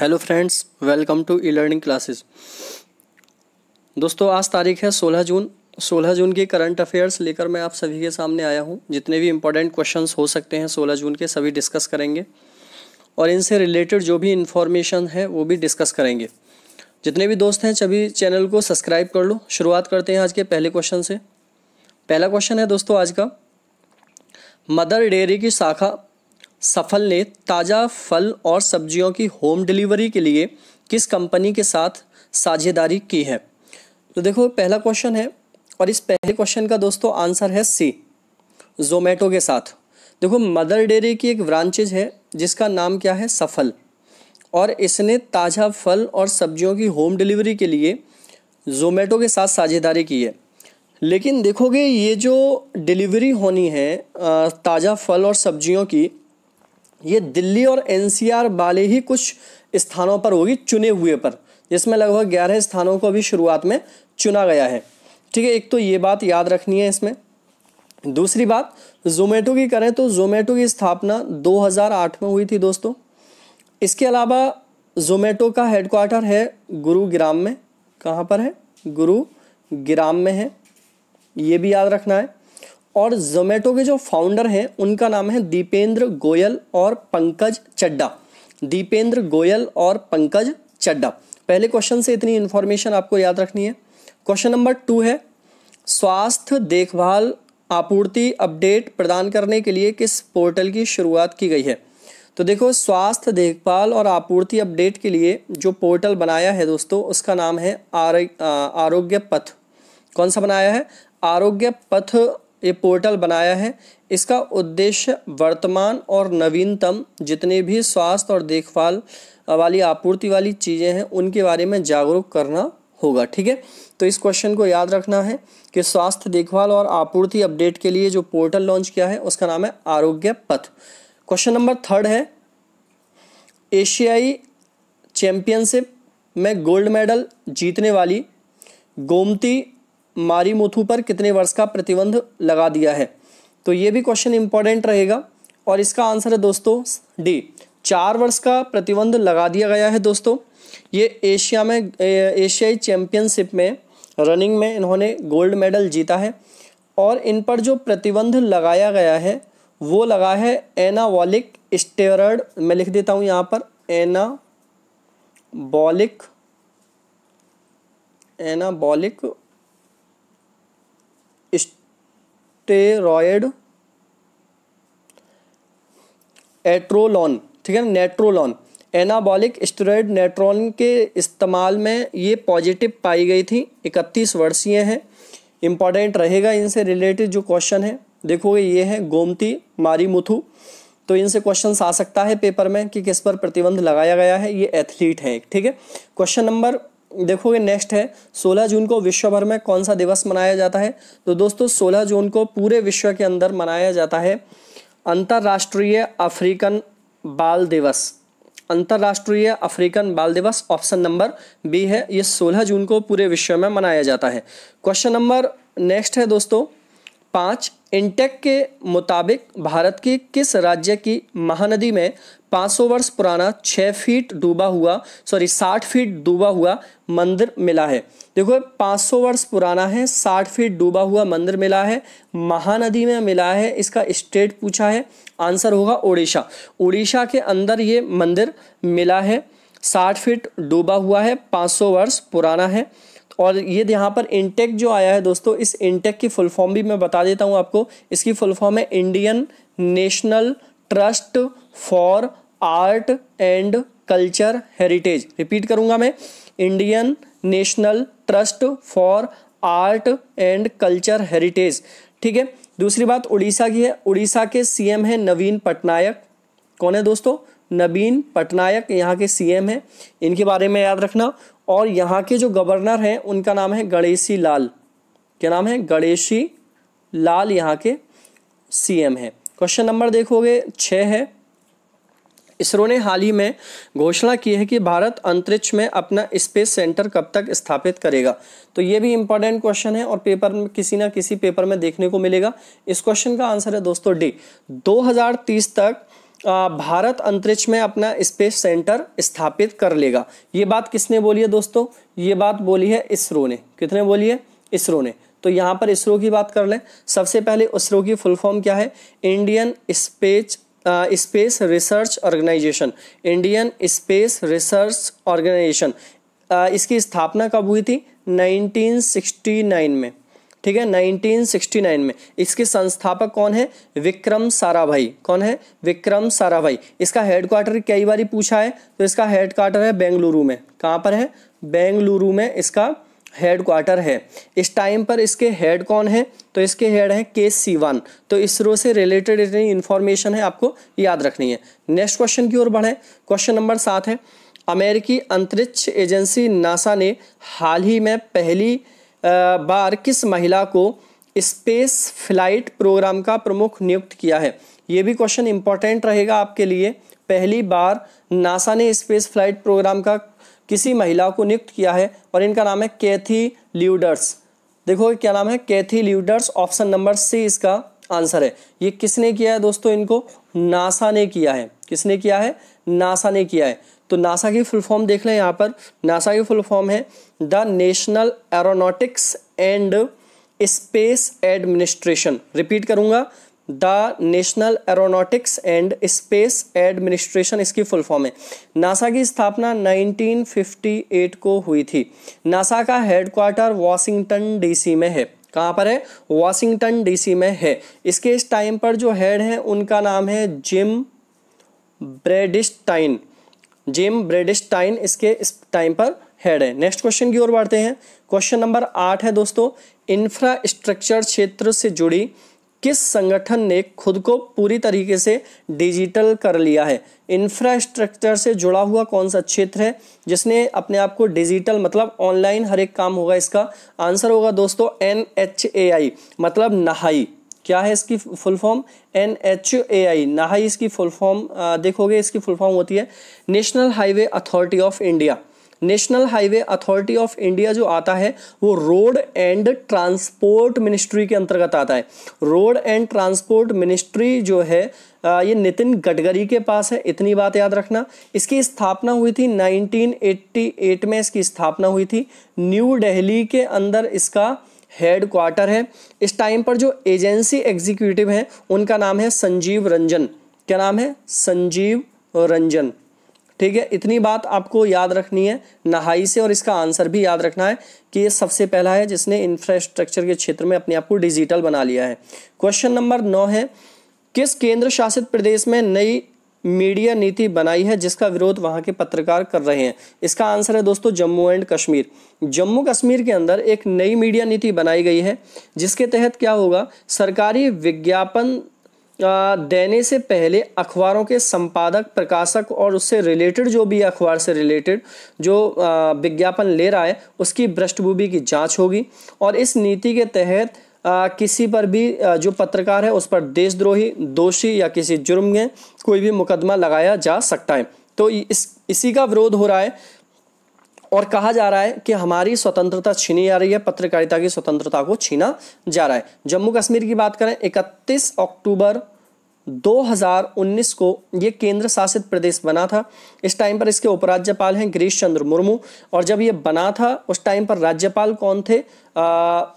hello friends welcome to e learning classes दोस्तों आज तारीख है 16 जून 16 जून की करंट अफेयर्स लेकर मैं आप सभी के सामने आया हूं जितने भी इम्पोर्टेंट क्वेश्चंस हो सकते हैं 16 जून के सभी डिस्कस करेंगे और इनसे रिलेटेड जो भी इन्फॉर्मेशन है वो भी डिस्कस करेंगे जितने भी दोस्त हैं सभी चैनल को सब्सक्राइब कर लो शुरुआत करते हैं आज के पहले क्वेश्चन से पहला क्वेश्चन है दोस्तों आज का मदर डेयरी की शाखा सफल ने ताज़ा फल और सब्जियों की होम डिलीवरी के लिए किस कंपनी के साथ साझेदारी की है तो देखो पहला क्वेश्चन है और इस पहले क्वेश्चन का दोस्तों आंसर है सी जोमेटो के साथ देखो मदर डेयरी की एक ब्रांचेज है जिसका नाम क्या है सफल और इसने ताज़ा फल और सब्जियों की होम डिलीवरी के लिए जोमेटो के साथ साझेदारी की है लेकिन देखोगे ये जो डिलीवरी होनी है ताज़ा फल और सब्जियों की ये दिल्ली और एनसीआर वाले ही कुछ स्थानों पर होगी चुने हुए पर जिसमें लगभग ग्यारह स्थानों को अभी शुरुआत में चुना गया है ठीक है एक तो ये बात याद रखनी है इसमें दूसरी बात जोमेटो की करें तो जोमेटो की स्थापना 2008 में हुई थी दोस्तों इसके अलावा जोमेटो का हेडक्वार्टर है गुरुग्राम में कहाँ पर है गुरुग्राम में है ये भी याद रखना है और जोमेटो के जो फाउंडर हैं उनका नाम है दीपेंद्र गोयल और पंकज चड्डा दीपेंद्र गोयल और पंकज चड्डा पहले क्वेश्चन से इतनी इन्फॉर्मेशन आपको याद रखनी है क्वेश्चन नंबर टू है स्वास्थ्य देखभाल आपूर्ति अपडेट प्रदान करने के लिए किस पोर्टल की शुरुआत की गई है तो देखो स्वास्थ्य देखभाल और आपूर्ति अपडेट के लिए जो पोर्टल बनाया है दोस्तों उसका नाम है आरोग्य पथ कौन सा बनाया है आरोग्य पथ ये पोर्टल बनाया है इसका उद्देश्य वर्तमान और नवीनतम जितने भी स्वास्थ्य और देखभाल वाली आपूर्ति वाली चीज़ें हैं उनके बारे में जागरूक करना होगा ठीक है तो इस क्वेश्चन को याद रखना है कि स्वास्थ्य देखभाल और आपूर्ति अपडेट के लिए जो पोर्टल लॉन्च किया है उसका नाम है आरोग्य पथ क्वेश्चन नंबर थर्ड है एशियाई चैम्पियनशिप में गोल्ड मेडल जीतने वाली गोमती मारी मारीमुथु पर कितने वर्ष का प्रतिबंध लगा दिया है तो ये भी क्वेश्चन इंपॉर्टेंट रहेगा और इसका आंसर है दोस्तों डी चार वर्ष का प्रतिबंध लगा दिया गया है दोस्तों ये एशिया में एशियाई चैम्पियनशिप में रनिंग में इन्होंने गोल्ड मेडल जीता है और इन पर जो प्रतिबंध लगाया गया है वो लगा है वॉलिक स्टेरॉयड मैं लिख देता हूँ यहाँ पर एनाबॉलिक एनाबॉलिक स्टेरॉयड एट्रोलॉन ठीक है नेट्रोलॉन एनाबॉलिक स्टेरॉयड नेट्रोलॉन के इस्तेमाल में ये पॉजिटिव पाई गई थी इकतीस वर्षीय हैं इंपॉर्टेंट रहेगा इनसे रिलेटेड जो क्वेश्चन है देखोगे ये है गोमती मारी मुथु तो इनसे क्वेश्चन आ सकता है पेपर में कि किस पर प्रतिबंध लगाया गया है ये एथलीट है ठीक है क्वेश्चन नंबर देखोगे नेक्स्ट है 16 जून को विश्व भर में कौन सा दिवस मनाया जाता है तो दोस्तों 16 जून को पूरे विश्व के अंदर मनाया जाता है अंतर्राष्ट्रीय अफ्रीकन बाल दिवस अंतर्राष्ट्रीय अफ्रीकन बाल दिवस ऑप्शन नंबर बी है ये 16 जून को पूरे विश्व में मनाया जाता है क्वेश्चन नंबर नेक्स्ट है दोस्तों पाँच इंटेक के मुताबिक भारत के किस राज्य की महानदी में 500 वर्ष पुराना 6 फीट डूबा हुआ सॉरी 60 फीट डूबा हुआ मंदिर मिला है देखो 500 वर्ष पुराना है 60 फीट डूबा हुआ मंदिर मिला है महानदी में मिला है इसका स्टेट पूछा है आंसर होगा उड़ीसा उड़ीसा के अंदर ये मंदिर मिला है 60 फीट डूबा हुआ है 500 वर्ष पुराना है और ये यहाँ पर इंटेक जो आया है दोस्तों इस इंटेक की फुल फॉर्म भी मैं बता देता हूँ आपको इसकी फुल फॉर्म है Indian National Trust for Art and Culture Heritage repeat करूँगा मैं Indian National Trust for Art and Culture Heritage ठीक है दूसरी बात उड़ीसा की है उड़ीसा के सीएम है नवीन पटनायक कौन है दोस्तों नवीन पटनायक यहाँ के सीएम हैं इनके बारे में याद रखना और यहाँ के जो गवर्नर हैं उनका नाम है गणेशी लाल क्या नाम है गणेशी लाल यहाँ के सीएम हैं क्वेश्चन नंबर देखोगे छः है इसरो ने हाल ही में घोषणा की है कि भारत अंतरिक्ष में अपना स्पेस सेंटर कब तक स्थापित करेगा तो ये भी इंपॉर्टेंट क्वेश्चन है और पेपर में किसी ना किसी पेपर में देखने को मिलेगा इस क्वेश्चन का आंसर है दोस्तों डी 2030 तक भारत अंतरिक्ष में अपना स्पेस सेंटर स्थापित कर लेगा ये बात किसने बोली है दोस्तों ये बात बोली है इसरो ने कितने बोली है इसरो ने तो यहाँ पर इसरो की बात कर लें सबसे पहले इसरो की फुल फॉर्म क्या है Indian Space Space Research Organisation Indian Space Research Organisation इसकी स्थापना कब हुई थी 1969 में ठीक है 1969 में इसके संस्थापक कौन है विक्रम साराभाई कौन है विक्रम साराभाई इसका हेडक्वार्टर कई बार पूछा है तो इसका हेडक्वार्टर है बेंगलुरु में कहाँ पर है बेंगलुरु में इसका हेडक्वार्टर है इस टाइम पर इसके हेड कौन है तो इसके हेड है के सीवान तो इसरो से रिलेटेड इतनी इन्फॉर्मेशन है आपको याद रखनी है नेक्स्ट क्वेश्चन की ओर बढ़े क्वेश्चन नंबर सात है अमेरिकी अंतरिक्ष एजेंसी नासा ने हाल ही में पहली बार किस महिला को स्पेस फ्लाइट प्रोग्राम का प्रमुख नियुक्त किया है ये भी क्वेश्चन इंपॉर्टेंट रहेगा आपके लिए पहली बार नासा ने स्पेस फ्लाइट प्रोग्राम का किसी महिला को नियुक्त किया है और इनका नाम है कैथी ल्यूडर्स देखो क्या नाम है कैथी ल्यूडर्स ऑप्शन नंबर सी इसका आंसर है ये किसने किया है दोस्तों इनको नासा ने किया है किसने किया है नासा ने किया है तो नासा की फुल फॉर्म देख लें यहाँ पर नासा की फुल फॉर्म है the National Aeronautics and Space Administration repeat करूँगा the National Aeronautics and Space Administration इसकी फुल फॉर्म है नासा की स्थापना 1958 को हुई थी नासा का हेडक्वार्टर वॉशिंगटन डीसी में है कहाँ पर है वॉशिंगटन डीसी में है इसके इस टाइम पर जो हेड हैं उनका नाम है जिम ब्रेडिस्टाइन जेम ब्रेडिस्टाइन इसके इस टाइम पर हेड है नेक्स्ट क्वेश्चन की ओर बढ़ते हैं क्वेश्चन नंबर आठ है दोस्तों इंफ्रास्ट्रक्चर क्षेत्र से जुड़ी किस संगठन ने खुद को पूरी तरीके से डिजिटल कर लिया है इंफ्रास्ट्रक्चर से जुड़ा हुआ कौन सा क्षेत्र है जिसने अपने आप को डिजिटल मतलब ऑनलाइन हर एक काम होगा इसका आंसर होगा दोस्तों एन एच ए आई मतलब नहाई क्या है इसकी full form N H A I ना ही इसकी फुल फॉर्म देखोगे इसकी फुल फॉर्म होती है National Highway Authority of India National Highway Authority of India जो आता है वो रोड एंड ट्रांसपोर्ट मिनिस्ट्री के अंतर्गत आता है रोड एंड ट्रांसपोर्ट मिनिस्ट्री जो है ये नितिन गडकरी के पास है इतनी बात याद रखना इसकी स्थापना हुई थी 1988 में इसकी स्थापना हुई थी न्यू दिल्ली के अंदर इसका हेड क्वार्टर है इस टाइम पर जो एजेंसी एग्जीक्यूटिव हैं उनका नाम है संजीव रंजन क्या नाम है संजीव रंजन ठीक है इतनी बात आपको याद रखनी है नहाई से और इसका आंसर भी याद रखना है कि ये सबसे पहला है जिसने इंफ्रास्ट्रक्चर के क्षेत्र में अपने आप को डिजिटल बना लिया है क्वेश्चन नंबर नौ है किस केंद्र शासित प्रदेश में नई मीडिया नीति बनाई है जिसका विरोध वहाँ के पत्रकार कर रहे हैं इसका आंसर है दोस्तों जम्मू एंड कश्मीर जम्मू कश्मीर के अंदर एक नई मीडिया नीति बनाई गई है जिसके तहत क्या होगा सरकारी विज्ञापन देने से पहले अखबारों के संपादक प्रकाशक और उससे रिलेटेड जो भी अखबार से रिलेटेड जो विज्ञापन ले रहा है उसकी भ्रष्टभूमि की जांच होगी और इस नीति के तहत आ, किसी पर भी आ, जो पत्रकार है उस पर देशद्रोही दोषी या किसी जुर्म में कोई भी मुकदमा लगाया जा सकता है तो इस इसी का विरोध हो रहा है और कहा जा रहा है कि हमारी स्वतंत्रता छीनी जा रही है पत्रकारिता की स्वतंत्रता को छीना जा रहा है जम्मू कश्मीर की बात करें 31 अक्टूबर 2019 को ये केंद्र शासित प्रदेश बना था इस टाइम पर इसके उपराज्यपाल हैं गिरीश चंद्र मुर्मू और जब ये बना था उस टाइम पर राज्यपाल कौन थे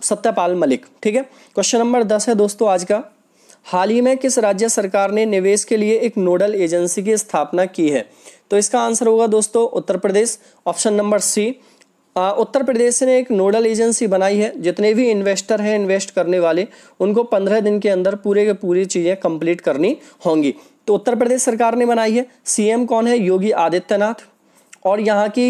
सत्यपाल मलिक ठीक है क्वेश्चन नंबर दस है दोस्तों आज का हाल ही में किस राज्य सरकार ने निवेश के लिए एक नोडल एजेंसी की स्थापना की है तो इसका आंसर होगा दोस्तों उत्तर प्रदेश ऑप्शन नंबर सी उत्तर प्रदेश ने एक नोडल एजेंसी बनाई है जितने भी इन्वेस्टर हैं इन्वेस्ट करने वाले उनको पंद्रह दिन के अंदर पूरे के पूरी चीज़ें कंप्लीट करनी होंगी तो उत्तर प्रदेश सरकार ने बनाई है सीएम कौन है योगी आदित्यनाथ और यहाँ की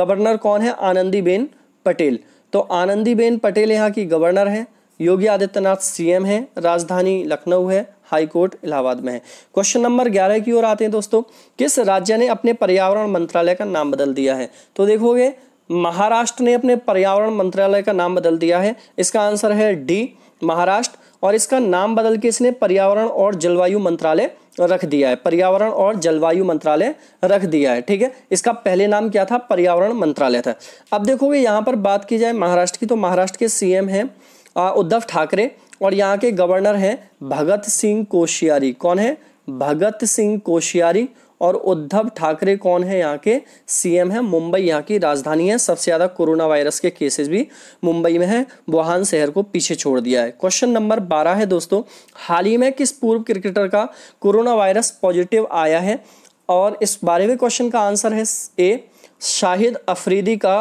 गवर्नर कौन है आनंदीबेन पटेल तो आनंदीबेन पटेल यहाँ की गवर्नर हैं योगी आदित्यनाथ सीएम हैं राजधानी लखनऊ है हाई कोर्ट इलाहाबाद में है क्वेश्चन नंबर ग्यारह की ओर आते हैं दोस्तों किस राज्य ने अपने पर्यावरण मंत्रालय का नाम बदल दिया है तो देखोगे महाराष्ट्र ने अपने पर्यावरण मंत्रालय का नाम बदल दिया है इसका आंसर है डी महाराष्ट्र और इसका नाम बदल के इसने पर्यावरण और जलवायु मंत्रालय रख दिया है पर्यावरण और जलवायु मंत्रालय रख दिया है ठीक है इसका पहले नाम क्या था पर्यावरण मंत्रालय था अब देखोगे यहाँ पर बात की जाए महाराष्ट्र की तो महाराष्ट्र के सीएम हैं उद्धव ठाकरे और यहाँ के गवर्नर हैं भगत सिंह कोश्यारी कौन है भगत सिंह कोश्यारी और उद्धव ठाकरे कौन है यहाँ के सीएम है मुंबई यहाँ की राजधानी है सबसे ज़्यादा कोरोना वायरस के केसेस भी मुंबई में है वुहान शहर को पीछे छोड़ दिया है क्वेश्चन नंबर बारह है दोस्तों हाल ही में किस पूर्व क्रिकेटर का कोरोना वायरस पॉजिटिव आया है और इस बारहवें क्वेश्चन का आंसर है ए शाहिद अफरीदी का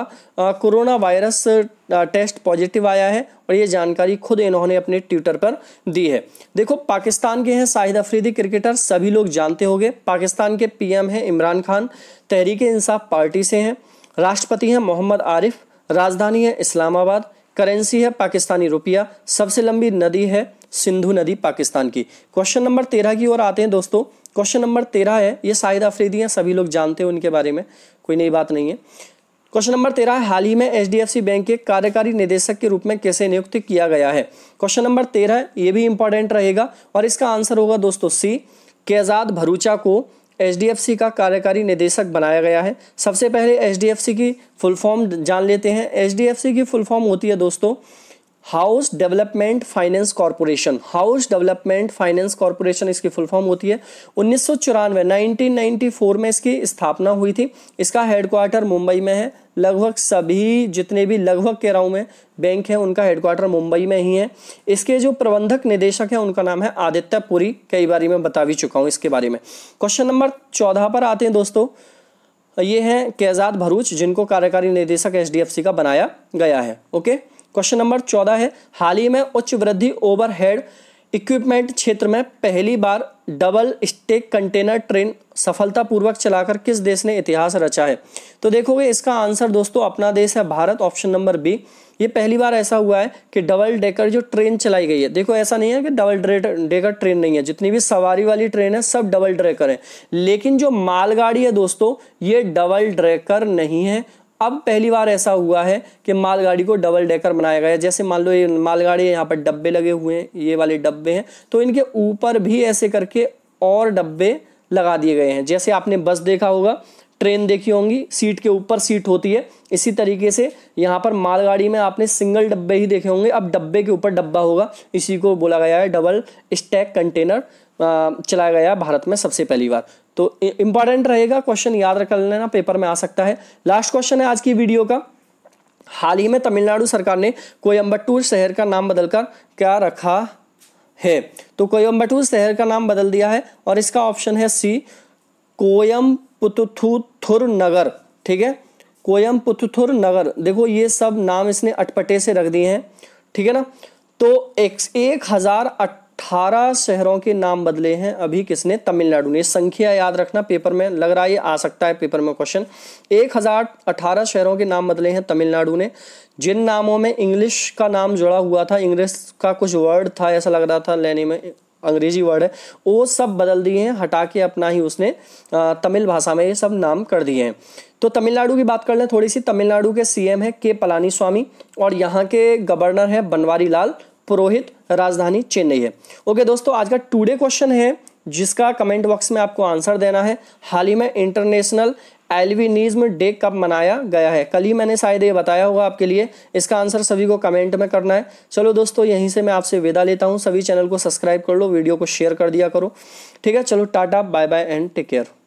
कोरोना वायरस टेस्ट पॉजिटिव आया है और ये जानकारी खुद इन्होंने अपने ट्विटर पर दी है देखो पाकिस्तान के हैं शाहिद अफरीदी क्रिकेटर सभी लोग जानते होंगे पाकिस्तान के पीएम हैं इमरान खान तहरीक इंसाफ पार्टी से हैं राष्ट्रपति हैं मोहम्मद आरिफ राजधानी है इस्लामाबाद करेंसी है पाकिस्तानी रुपया सबसे लंबी नदी है सिंधु नदी पाकिस्तान की क्वेश्चन नंबर तेरह की ओर आते हैं दोस्तों क्वेश्चन नंबर तेरह है ये शाहिद अफरीदी हैं सभी लोग जानते हैं उनके बारे में कोई नई बात नहीं है क्वेश्चन नंबर तेरह है हाल ही में एचडीएफसी बैंक के कार्यकारी निदेशक के रूप में कैसे नियुक्त किया गया है क्वेश्चन नंबर तेरह ये भी इंपॉर्टेंट रहेगा और इसका आंसर होगा दोस्तों सी केजाद भरूचा को एच का कार्यकारी निदेशक बनाया गया है सबसे पहले एच की फुल फॉर्म जान लेते हैं एच की फुल फॉर्म होती है दोस्तों House Development Finance Corporation House Development Finance Corporation इसकी फुल फॉर्म होती है उन्नीस सौ चौरानवे नाइनटीन नाइनटी फोर में इसकी स्थापना हुई थी इसका हेडक्वार्टर मुंबई में है लगभग सभी जितने भी लगभग कह रहा हूँ मैं बैंक हैं उनका हेडक्वार्टर मुंबई में ही है इसके जो प्रबंधक निदेशक हैं उनका नाम है आदित्य पुरी कई बार मैं बता भी चुका हूँ इसके बारे में क्वेश्चन नंबर चौदह पर आते हैं दोस्तों ये हैं कैजाद भरूच जिनको कार्यकारी निदेशक एच का बनाया गया है ओके क्वेश्चन नंबर चौदह है हाल ही में उच्च वृद्धि ओवरहेड इक्विपमेंट क्षेत्र में पहली बार डबल स्टेक कंटेनर ट्रेन सफलतापूर्वक चलाकर किस देश ने इतिहास रचा है तो देखोगे इसका आंसर दोस्तों अपना देश है भारत ऑप्शन नंबर बी ये पहली बार ऐसा हुआ है कि डबल डेकर जो ट्रेन चलाई गई है देखो ऐसा नहीं है कि डबल डेकर ट्रेन नहीं है जितनी भी सवारी वाली ट्रेन है सब डबल ड्रेकर है लेकिन जो मालगाड़ी है दोस्तों ये डबल ड्रेकर नहीं है अब पहली बार ऐसा हुआ है कि मालगाड़ी को डबल डेकर बनाया गया है जैसे मान लो ये मालगाड़ी यहाँ पर डब्बे लगे हुए हैं ये वाले डब्बे हैं तो इनके ऊपर भी ऐसे करके और डब्बे लगा दिए गए हैं जैसे आपने बस देखा होगा ट्रेन देखी होंगी सीट के ऊपर सीट होती है इसी तरीके से यहाँ पर मालगाड़ी में आपने सिंगल डब्बे ही देखे होंगे अब डब्बे के ऊपर डब्बा होगा इसी को बोला गया है डबल स्टैक कंटेनर चलाया गया भारत में सबसे पहली बार तो इंपॉर्टेंट रहेगा क्वेश्चन याद रख लेना पेपर में आ सकता है लास्ट क्वेश्चन है आज की वीडियो का हाल ही में तमिलनाडु सरकार ने कोयम्बटूर शहर का नाम बदलकर क्या रखा है तो कोयम्बटूर शहर का नाम बदल दिया है और इसका ऑप्शन है सी कोयम पुतुथुथुर नगर ठीक है कोयम पुतुथुर नगर देखो ये सब नाम इसने अटपटे से रख दिए हैं ठीक है ना तो एक, एक हजार अट अट्ठारह शहरों के नाम बदले हैं अभी किसने तमिलनाडु ने संख्या याद रखना पेपर में लग रहा है ये आ सकता है पेपर में क्वेश्चन एक हजार अठारह शहरों के नाम बदले हैं तमिलनाडु ने जिन नामों में इंग्लिश का नाम जुड़ा हुआ था इंग्लिश का कुछ वर्ड था ऐसा लग रहा था लेने में अंग्रेजी वर्ड है वो सब बदल दिए हैं हटा के अपना ही उसने तमिल भाषा में ये सब नाम कर दिए हैं तो तमिलनाडु की बात कर लें थोड़ी सी तमिलनाडु के सीएम है के पलानी स्वामी और यहाँ के गवर्नर है बनवारी लाल पुरोहित राजधानी चेन्नई है ओके दोस्तों आज का टूडे क्वेश्चन है जिसका कमेंट बॉक्स में आपको आंसर देना है हाल ही में इंटरनेशनल एल्विनिज्म डे कब मनाया गया है कल ही मैंने शायद ये बताया होगा आपके लिए इसका आंसर सभी को कमेंट में करना है चलो दोस्तों यहीं से मैं आपसे विदा लेता हूँ सभी चैनल को सब्सक्राइब कर लो वीडियो को शेयर कर दिया करो ठीक है चलो tata bye bye and take care